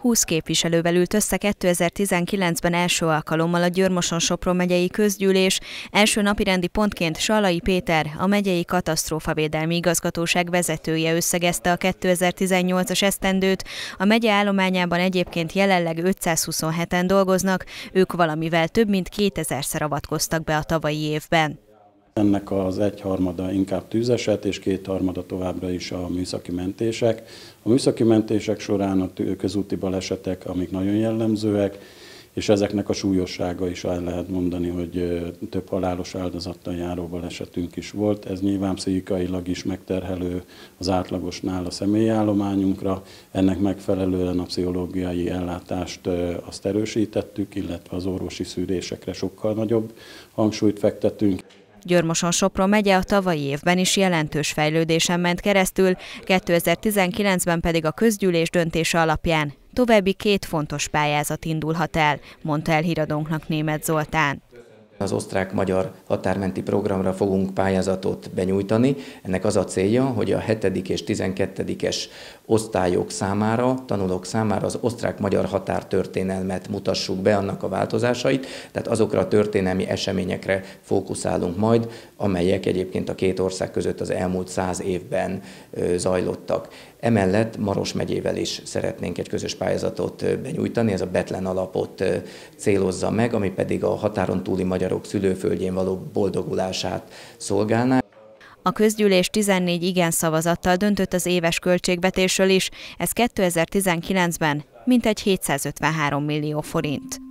20 képviselővel ült össze 2019-ben első alkalommal a Györmoson sopron megyei közgyűlés, első napirendi pontként Salai Péter, a megyei katasztrófavédelmi igazgatóság vezetője összegezte a 2018-as esztendőt, a megye állományában egyébként jelenleg 527-en dolgoznak, ők valamivel több mint 2000-szer avatkoztak be a tavalyi évben. Ennek az egyharmada inkább tűzeset, és kétharmada továbbra is a műszaki mentések. A műszaki mentések során a közúti balesetek, amik nagyon jellemzőek, és ezeknek a súlyossága is el lehet mondani, hogy több halálos áldozattal járó balesetünk is volt. Ez nyilván pszichikailag is megterhelő az átlagosnál a személyállományunkra. Ennek megfelelően a pszichológiai ellátást azt erősítettük, illetve az orvosi szűrésekre sokkal nagyobb hangsúlyt fektetünk. Györmoson Sopron megye a tavalyi évben is jelentős fejlődésen ment keresztül, 2019-ben pedig a közgyűlés döntése alapján további két fontos pályázat indulhat el, mondta el híradónknak német Zoltán. Az osztrák-magyar határmenti programra fogunk pályázatot benyújtani. Ennek az a célja, hogy a 7. és 12-es osztályok számára, tanulók számára az osztrák-magyar határtörténelmet mutassuk be, annak a változásait, tehát azokra a történelmi eseményekre fókuszálunk majd, amelyek egyébként a két ország között az elmúlt száz évben zajlottak. Emellett Maros megyével is szeretnénk egy közös pályázatot benyújtani, ez a Betlen alapot célozza meg, ami pedig a határon túli magyar magyarok szülőföldjén való boldogulását szolgálná. A közgyűlés 14 igen szavazattal döntött az éves költségvetésről is, ez 2019-ben mintegy 753 millió forint.